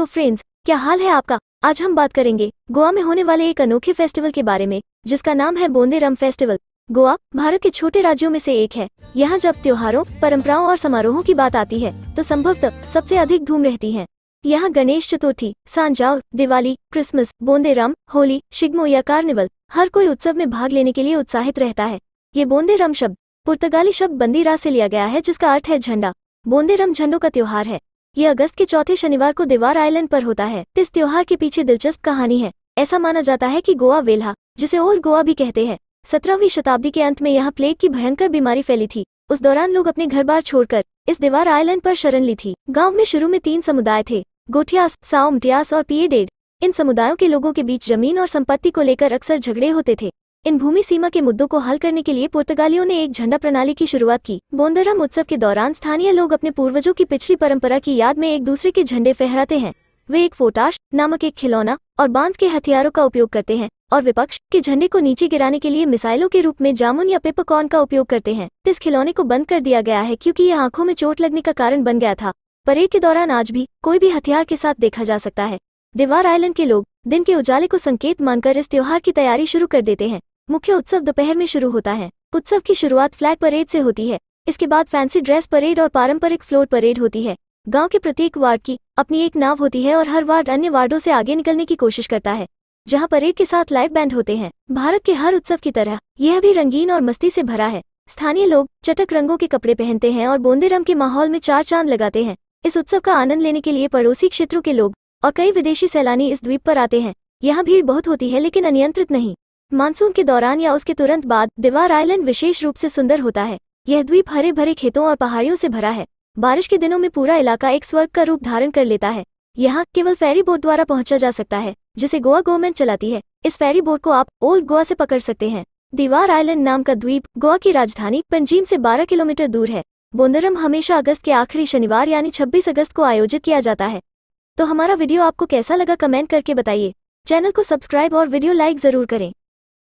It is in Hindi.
तो फ्रेंड्स क्या हाल है आपका आज हम बात करेंगे गोवा में होने वाले एक अनोखे फेस्टिवल के बारे में जिसका नाम है बोंदे रम फेस्टिवल गोवा भारत के छोटे राज्यों में से एक है यहाँ जब त्योहारों परंपराओं और समारोहों की बात आती है तो संभवतः सबसे अधिक धूम रहती है यहाँ गणेश चतुर्थी सांजाव दिवाली क्रिसमस बोंदे रम होली शिगमो या कार्निवल हर कोई उत्सव में भाग लेने के लिए उत्साहित रहता है ये बोंदे रम शब्द पुर्तगाली शब्द बंदीरा से लिया गया है जिसका अर्थ है झंडा बोंदे रम झंडों का त्योहार है ये अगस्त के चौथे शनिवार को दीवार आइलैंड पर होता है इस त्योहार के पीछे दिलचस्प कहानी है ऐसा माना जाता है कि गोवा वेल्हा जिसे और गोवा भी कहते हैं सत्रहवीं शताब्दी के अंत में यहाँ प्लेग की भयंकर बीमारी फैली थी उस दौरान लोग अपने घर बार छोड़कर इस दीवार आइलैंड पर शरण ली थी गाँव में शुरू में तीन समुदाय थे गोठियास साउम और पिएडेड इन समुदायों के लोगों के बीच जमीन और संपत्ति को लेकर अक्सर झगड़े होते थे इन भूमि सीमा के मुद्दों को हल करने के लिए पुर्तगालियों ने एक झंडा प्रणाली की शुरुआत की बोंदरम उत्सव के दौरान स्थानीय लोग अपने पूर्वजों की पिछली परंपरा की याद में एक दूसरे के झंडे फहराते हैं वे एक फोटाश नामक एक खिलौना और बांस के हथियारों का उपयोग करते हैं और विपक्ष के झंडे को नीचे गिराने के लिए मिसाइलों के रूप में जामुन या पेपकॉर्न का उपयोग करते हैं इस खिलौने को बंद कर दिया गया है क्योंकि यह आंखों में चोट लगने का कारण बन गया था परेड के दौरान आज भी कोई भी हथियार के साथ देखा जा सकता है दीवार आइलैंड के लोग दिन के उजाले को संकेत मानकर इस त्योहार की तैयारी शुरू कर देते हैं मुख्य उत्सव दोपहर में शुरू होता है उत्सव की शुरुआत फ्लैग परेड से होती है इसके बाद फैंसी ड्रेस परेड और पारंपरिक फ्लोर परेड होती है गांव के प्रत्येक वार्ड की अपनी एक नाव होती है और हर वार्ड अन्य वार्डों से आगे निकलने की कोशिश करता है जहां परेड के साथ लाइव बैंड होते हैं भारत के हर उत्सव की तरह यह भी रंगीन और मस्ती से भरा है स्थानीय लोग चटक रंगों के कपड़े पहनते हैं और बोंदे रंग के माहौल में चार चांद लगाते हैं इस उत्सव का आनंद लेने के लिए पड़ोसी क्षेत्रों के लोग और कई विदेशी सैलानी इस द्वीप पर आते हैं यहाँ भीड़ बहुत होती है लेकिन अनियंत्रित नहीं मानसून के दौरान या उसके तुरंत बाद दिवार आइलैंड विशेष रूप से सुंदर होता है यह द्वीप हरे भरे खेतों और पहाड़ियों से भरा है बारिश के दिनों में पूरा इलाका एक स्वर्ग का रूप धारण कर लेता है यहाँ केवल फेरी बोट द्वारा पहुँचा जा सकता है जिसे गोवा गवर्नमेंट चलाती है इस फेरी बोट को आप ओल्ड गोवा से पकड़ सकते हैं दीवार आइलैंड नाम का द्वीप गोवा की राजधानी पंजीम से 12 किलोमीटर दूर है बोंदरम हमेशा अगस्त के आखिरी शनिवार यानी 26 अगस्त को आयोजित किया जाता है तो हमारा वीडियो आपको कैसा लगा कमेंट करके बताइए चैनल को सब्सक्राइब और वीडियो लाइक जरूर करें